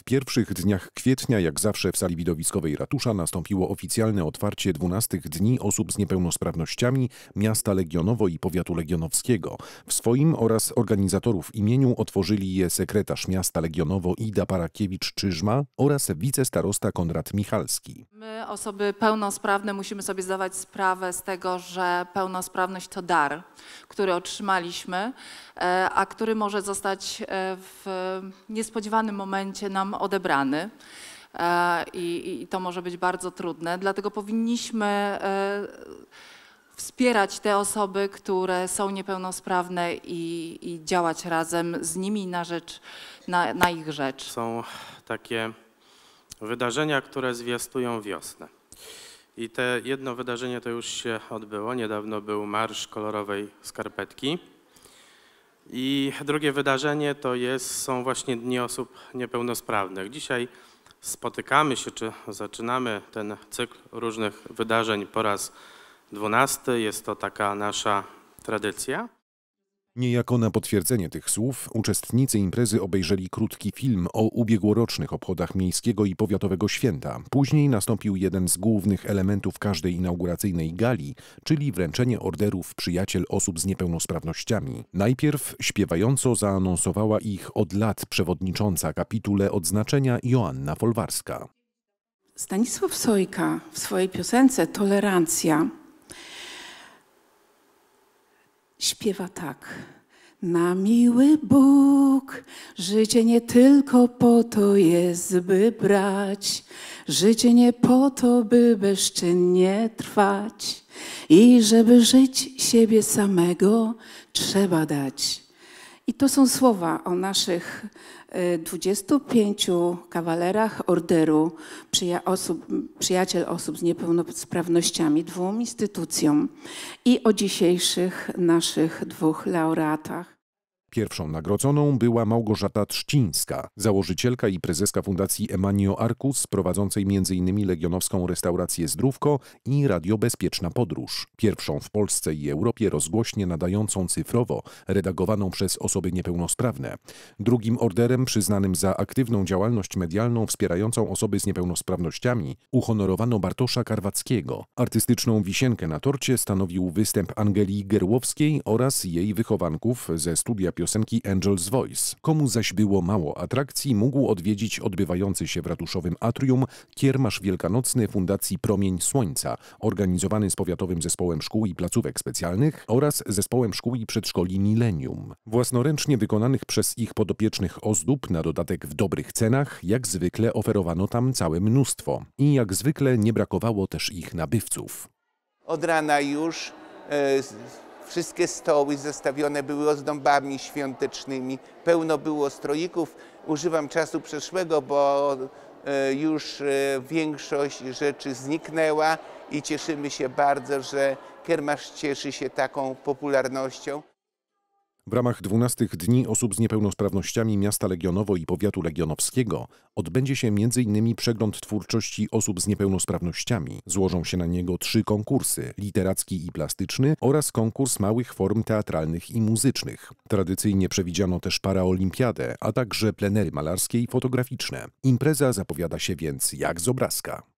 W pierwszych dniach kwietnia, jak zawsze w sali widowiskowej ratusza, nastąpiło oficjalne otwarcie 12 dni osób z niepełnosprawnościami miasta Legionowo i powiatu legionowskiego. W swoim oraz organizatorów imieniu otworzyli je sekretarz miasta Legionowo Ida Parakiewicz-Czyżma oraz wicestarosta Konrad Michalski. My, osoby pełnosprawne, musimy sobie zdawać sprawę z tego, że pełnosprawność to dar, który otrzymaliśmy, e, a który może zostać e, w niespodziewanym momencie nam odebrany. E, I, I, to może być bardzo trudne, dlatego powinniśmy e, wspierać te osoby, które są niepełnosprawne i, i działać razem z nimi na rzecz, na, na ich rzecz. Są takie wydarzenia, które zwiastują wiosnę. I te jedno wydarzenie to już się odbyło. Niedawno był Marsz Kolorowej Skarpetki. I drugie wydarzenie to jest, są właśnie Dni Osób Niepełnosprawnych. Dzisiaj spotykamy się, czy zaczynamy ten cykl różnych wydarzeń po raz dwunasty. Jest to taka nasza tradycja. Niejako na potwierdzenie tych słów uczestnicy imprezy obejrzeli krótki film o ubiegłorocznych obchodach miejskiego i powiatowego święta. Później nastąpił jeden z głównych elementów każdej inauguracyjnej gali, czyli wręczenie orderów przyjaciel osób z niepełnosprawnościami. Najpierw śpiewająco zaanonsowała ich od lat przewodnicząca kapitule odznaczenia Joanna Folwarska. Stanisław Sojka w swojej piosence Tolerancja śpiewa tak. Na miły Bóg, życie nie tylko po to jest, by brać, życie nie po to, by bezczynnie trwać, i żeby żyć siebie samego, trzeba dać. I to są słowa o naszych 25 y, kawalerach orderu przyja osób, Przyjaciel Osób z Niepełnosprawnościami, dwóm instytucjom i o dzisiejszych naszych dwóch laureatach. Pierwszą nagrodzoną była Małgorzata Trzcińska, założycielka i prezeska Fundacji Emanio Arkus, prowadzącej m.in. legionowską restaurację Zdrówko i Radio Bezpieczna Podróż. Pierwszą w Polsce i Europie rozgłośnie nadającą cyfrowo, redagowaną przez osoby niepełnosprawne. Drugim orderem przyznanym za aktywną działalność medialną wspierającą osoby z niepełnosprawnościami uhonorowano Bartosza Karwackiego. Artystyczną wisienkę na torcie stanowił występ Angelii Gerłowskiej oraz jej wychowanków ze studia piosenki Angel's Voice. Komu zaś było mało atrakcji, mógł odwiedzić odbywający się w ratuszowym atrium kiermasz wielkanocny Fundacji Promień Słońca, organizowany z Powiatowym Zespołem Szkół i Placówek Specjalnych oraz Zespołem Szkół i Przedszkoli Millennium. Własnoręcznie wykonanych przez ich podopiecznych ozdób, na dodatek w dobrych cenach, jak zwykle oferowano tam całe mnóstwo. I jak zwykle nie brakowało też ich nabywców. Od rana już e, Wszystkie stoły zestawione były ozdobami świątecznymi, pełno było stroików. Używam czasu przeszłego, bo e, już e, większość rzeczy zniknęła i cieszymy się bardzo, że kermasz cieszy się taką popularnością. W ramach 12 dni osób z niepełnosprawnościami miasta Legionowo i powiatu legionowskiego odbędzie się m.in. przegląd twórczości osób z niepełnosprawnościami. Złożą się na niego trzy konkursy: literacki i plastyczny oraz konkurs małych form teatralnych i muzycznych. Tradycyjnie przewidziano też paraolimpiadę, a także plenery malarskie i fotograficzne. Impreza zapowiada się więc jak z obrazka.